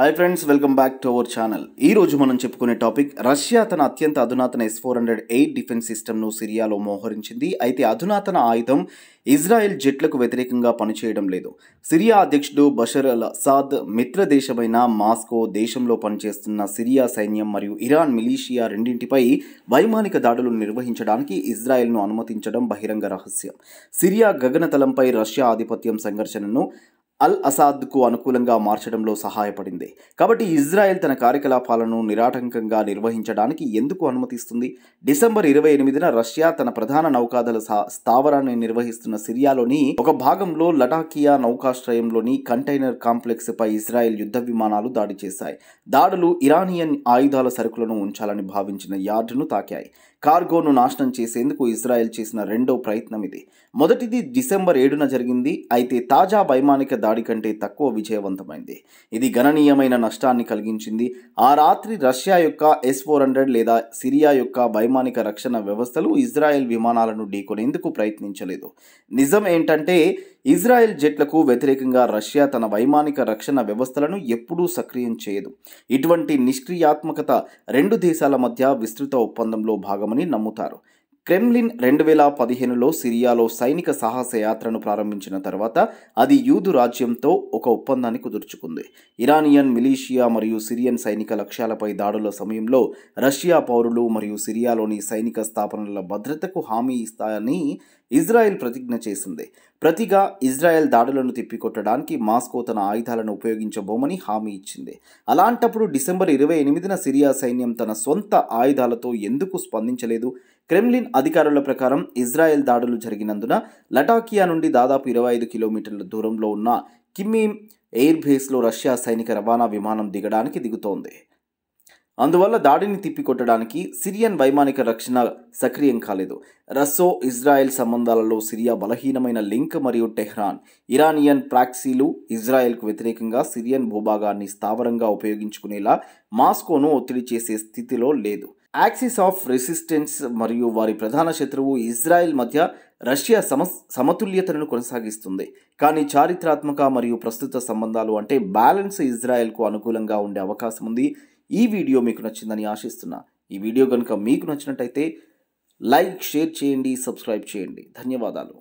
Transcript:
hi friends welcome back to our channel ఈ రోజు మనం చెప్పుకునే టాపిక్ రష్యా తన అత్యంత అధునాతన S four hundred eight defence సిస్టమ్ను సిరియాలో మోహరించింది అయితే అధునాతన ఆయుధం ఇజ్రాయెల్ జెట్లకు వ్యతిరేకంగా పనిచేయడం లేదు సిరియా అధ్యక్షుడు బషర్ అల్ అసాద్ మిత్ర దేశమైన మాస్కో దేశంలో పనిచేస్తున్న సిరియా సైన్యం మరియు ఇరాన్ మిలీషియా రెండింటిపై వైమానిక దాడులు నిర్వహించడానికి ఇజ్రాయెల్ను అనుమతించడం బహిరంగ రహస్యం సిరియా గగనతలంపై రష్యా ఆధిపత్యం సంఘర్షణను అల్ అసాద్కు అనుకూలంగా మార్చడంలో సహాయపడింది కాబట్టి ఇజ్రాయెల్ తన కార్యకలాపాలను నిరాటంకంగా నిర్వహించడానికి ఎందుకు అనుమతిస్తుంది డిసెంబర్ ఇరవై ఎనిమిదిన రష్యా తన ప్రధాన నౌకాదళ స్థావరాన్ని నిర్వహిస్తున్న సిరియాలోని ఒక భాగంలో లటాకియా నౌకాశ్రయంలోని కంటైనర్ కాంప్లెక్స్ పై ఇజ్రాయెల్ యుద్ధ విమానాలు దాడి చేశాయి దాడులు ఇరానియన్ ఆయుధాల సరుకులను ఉంచాలని భావించిన యార్డును తాకాయి కార్గోను నాశనం చేసేందుకు ఇజ్రాయెల్ చేసిన రెండో ప్రయత్నం ఇది మొదటిది డిసెంబర్ ఏడున జరిగింది అయితే తాజా వైమానిక దాడి కంటే తక్కువ విజయవంతమైంది ఇది గణనీయమైన నష్టాన్ని కలిగించింది ఆ రాత్రి రష్యా యొక్క ఎస్ ఫోర్ హండ్రెడ్ లేదా సిరియా యొక్క వైమానిక రక్షణ వ్యవస్థలు ఇజ్రాయెల్ విమానాలను ఢీకొనేందుకు ప్రయత్నించలేదు నిజం ఏంటంటే ఇజ్రాయెల్ జెట్లకు వ్యతిరేకంగా రష్యా తన వైమానిక రక్షణ వ్యవస్థలను ఎప్పుడూ సక్రియం చేయదు ఇటువంటి నిష్క్రియాత్మకత రెండు దేశాల మధ్య విస్తృత ఒప్పందంలో భాగమని నమ్ముతారు క్రెమ్లిన్ రెండు వేల పదిహేనులో సిరియాలో సైనిక సాహస యాత్రను ప్రారంభించిన తర్వాత అది యూదు రాజ్యంతో ఒక ఒప్పందాన్ని కుదుర్చుకుంది ఇరానియన్ మిలీషియా మరియు సిరియన్ సైనిక లక్ష్యాలపై దాడుల సమయంలో రష్యా పౌరులు మరియు సిరియాలోని సైనిక స్థాపనల భద్రతకు హామీ ఇస్తాయని ఇజ్రాయెల్ ప్రతిజ్ఞ చేసింది ప్రతిగా ఇజ్రాయెల్ దాడులను తిప్పికొట్టడానికి మాస్కో తన ఆయుధాలను ఉపయోగించబోమని హామీ ఇచ్చింది అలాంటప్పుడు డిసెంబర్ ఇరవై ఎనిమిదిన సిరియా సైన్యం తన సొంత ఆయుధాలతో ఎందుకు స్పందించలేదు క్రెమ్లిన్ అధికారుల ప్రకారం ఇజ్రాయెల్ దాడులు జరిగినందున లటాకియా నుండి దాదాపు ఇరవై ఐదు కిలోమీటర్ల దూరంలో ఉన్న కిమ్మీ ఎయిర్ బేస్లో రష్యా సైనిక రవాణా విమానం దిగడానికి దిగుతోంది అందువల్ల దాడిని తిప్పికొట్టడానికి సిరియన్ వైమానిక రక్షణ సక్రియం కాలేదు రస్సో ఇజ్రాయెల్ సంబంధాలలో సిరియా బలహీనమైన లింక్ మరియు టెహ్రాన్ ఇరానియన్ ప్రాక్సీలు ఇజ్రాయెల్కు వ్యతిరేకంగా సిరియన్ భూభాగాన్ని స్థావరంగా ఉపయోగించుకునేలా మాస్కోను ఒత్తిడి చేసే స్థితిలో లేదు యాక్సిస్ ఆఫ్ రెసిస్టెన్స్ మరియు వారి ప్రధాన శత్రువు ఇజ్రాయెల్ మధ్య రష్యా సమ సమతుల్యతను కొనసాగిస్తుంది కానీ చారిత్రాత్మక మరియు ప్రస్తుత సంబంధాలు అంటే బ్యాలెన్స్ ఇజ్రాయెల్కు అనుకూలంగా ఉండే అవకాశం ఉంది ఈ వీడియో మీకు నచ్చిందని ఆశిస్తున్నా ఈ వీడియో కనుక మీకు నచ్చినట్టయితే లైక్ షేర్ చేయండి సబ్స్క్రైబ్ చేయండి ధన్యవాదాలు